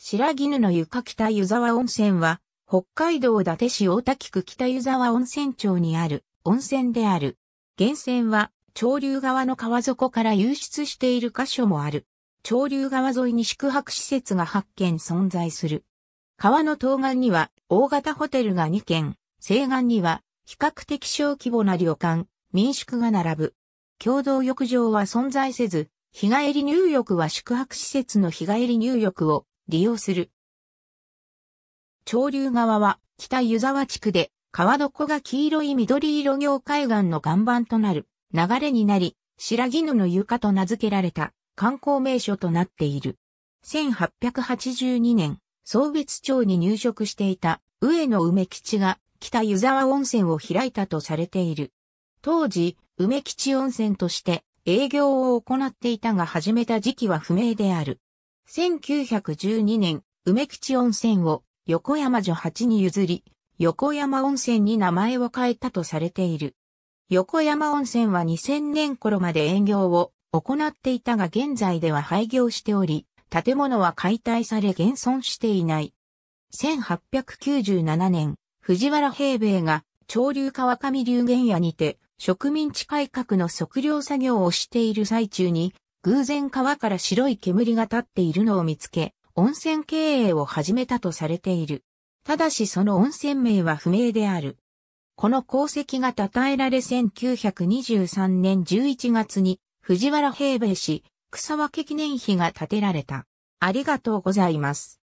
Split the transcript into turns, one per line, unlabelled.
白絹の床北湯沢温泉は、北海道伊達市大滝区北湯沢
温泉町にある温泉である。源泉は、潮流側の川底から湧出している箇所もある。潮流側沿いに宿泊施設が8見存在する。川の東岸には大型ホテルが2軒、西岸には比較的小規模な旅館、民宿が並ぶ。共同浴場は存在せず、日帰り入浴は宿泊施設の日帰り入浴を利用する。潮流側は北湯沢地区で川床が黄色い緑色行海岸の岩盤となる流れになり、白木の床と名付けられた観光名所となっている。1882年、総別町に入植していた上野梅吉が北湯沢温泉を開いたとされている。当時、梅吉温泉として営業を行っていたが始めた時期は不明である。1912年、梅吉温泉を横山女八に譲り、横山温泉に名前を変えたとされている。横山温泉は2000年頃まで営業を行っていたが現在では廃業しており、建物は解体され現存していない。1897年、藤原平米が潮流川上流原野にて植民地改革の測量作業をしている最中に偶然川から白い煙が立っているのを見つけ、温泉経営を始めたとされている。ただしその温泉名は不明である。この功績が称えられ1923年11月に藤
原平米氏草分記念碑が建てられた。ありがとうございます。